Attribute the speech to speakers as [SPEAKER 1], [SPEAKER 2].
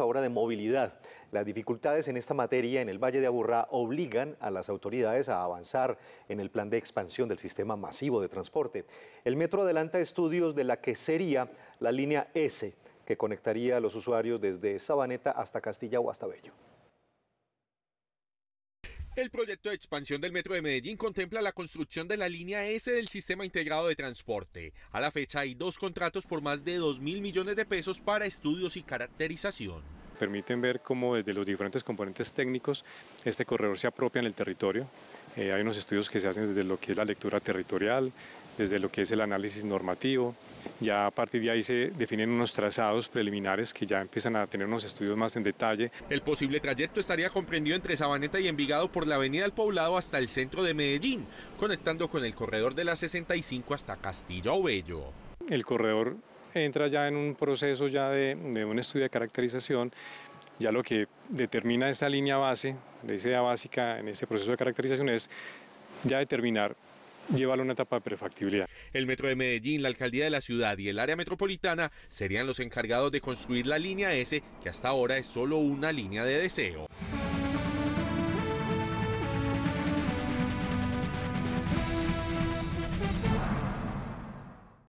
[SPEAKER 1] ahora de movilidad. Las dificultades en esta materia en el Valle de Aburrá obligan a las autoridades a avanzar en el plan de expansión del sistema masivo de transporte. El metro adelanta estudios de la que sería la línea S, que conectaría a los usuarios desde Sabaneta hasta Castilla o hasta Bello.
[SPEAKER 2] El proyecto de expansión del Metro de Medellín contempla la construcción de la línea S del Sistema Integrado de Transporte. A la fecha hay dos contratos por más de 2 mil millones de pesos para estudios y caracterización.
[SPEAKER 3] Permiten ver cómo desde los diferentes componentes técnicos este corredor se apropia en el territorio. Eh, hay unos estudios que se hacen desde lo que es la lectura territorial, desde lo que es el análisis normativo. Ya a partir de ahí se definen unos trazados preliminares que ya empiezan a tener unos estudios más en detalle. El posible trayecto
[SPEAKER 2] estaría comprendido entre Sabaneta y Envigado por la avenida del Poblado hasta el centro de Medellín, conectando con el corredor de la 65 hasta Castillo Bello.
[SPEAKER 3] El corredor entra ya en un proceso ya de, un estudio de caracterización ya lo que determina esa línea base, de esa idea básica en este proceso de caracterización es ya determinar llevarlo a una etapa de prefactibilidad.
[SPEAKER 2] El Metro de Medellín, la Alcaldía de la Ciudad y el área metropolitana serían los encargados de construir la línea S, que hasta ahora es solo una línea de deseo.